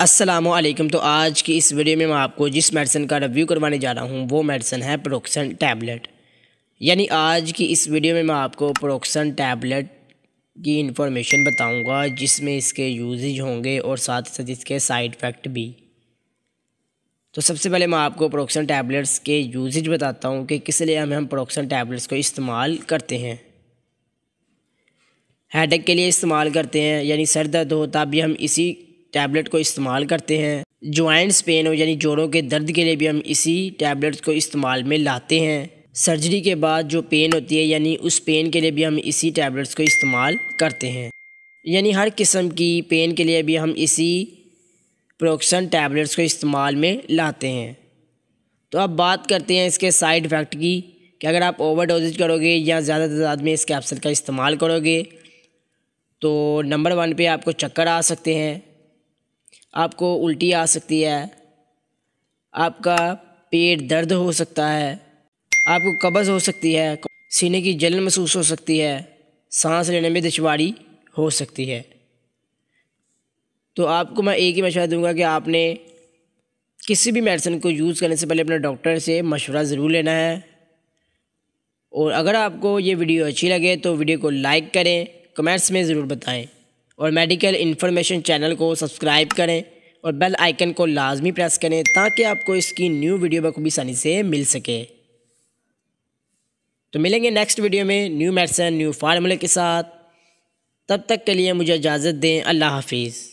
असलम तो आज की इस वीडियो में मैं आपको जिस मेडिसन का रिव्यू करवाने जा रहा हूँ वो मेडिसन है प्रोक्सन टैबलेट यानी आज की इस वीडियो में मैं आपको प्रोक्सन टैबलेट की इन्फॉर्मेशन बताऊँगा जिसमें इसके यूजेज होंगे और साथ ही साथ इसके साइड इफ़ेक्ट भी तो सबसे पहले मैं आपको प्रोक्सन टैबलेट्स के यूजेज बताता हूँ कि किस लिए हमें हम प्रोक्सन टैबलेट्स को इस्तेमाल करते हैं हेडेक के लिए इस्तेमाल करते हैं यानी सर दर्द हो तब भी हम इसी टैबलेट को इस्तेमाल करते हैं जॉइंट्स पेन हो यानी जोड़ों के दर्द के लिए भी हम इसी टैबलेट को इस्तेमाल में लाते हैं सर्जरी के बाद जो पेन होती है यानी उस पेन के लिए भी हम इसी टैबलेट्स को इस्तेमाल करते हैं यानी हर किस्म की पेन के लिए भी हम इसी प्रोक्सन टैबलेट्स को इस्तेमाल में लाते हैं तो अब बात करते हैं इसके साइड इफ़ेक्ट की कि अगर आप ओवर डोजेज करोगे या ज़्यादा तादाद में इस कैप्सूल का इस्तेमाल करोगे तो नंबर वन पे आपको चक्कर आ सकते हैं आपको उल्टी आ सकती है आपका पेट दर्द हो सकता है आपको कब्ज़ हो सकती है सीने की जलन महसूस हो सकती है सांस लेने में दुशारी हो सकती है तो आपको मैं एक ही मशवरा दूंगा कि आपने किसी भी मेडिसिन को यूज़ करने से पहले अपने डॉक्टर से मशवरा ज़रूर लेना है और अगर आपको ये वीडियो अच्छी लगे तो वीडियो को लाइक करें कमेंट्स में ज़रूर बताएं और मेडिकल इन्फॉर्मेशन चैनल को सब्सक्राइब करें और बेल आइकन को लाजमी प्रेस करें ताकि आपको इसकी न्यू वीडियो बखूबी आसानी से मिल सके तो मिलेंगे नेक्स्ट वीडियो में न्यू मेडिसन न्यू फार्मूले के साथ तब तक के लिए मुझे इजाज़त दें अल्लाह हाफिज़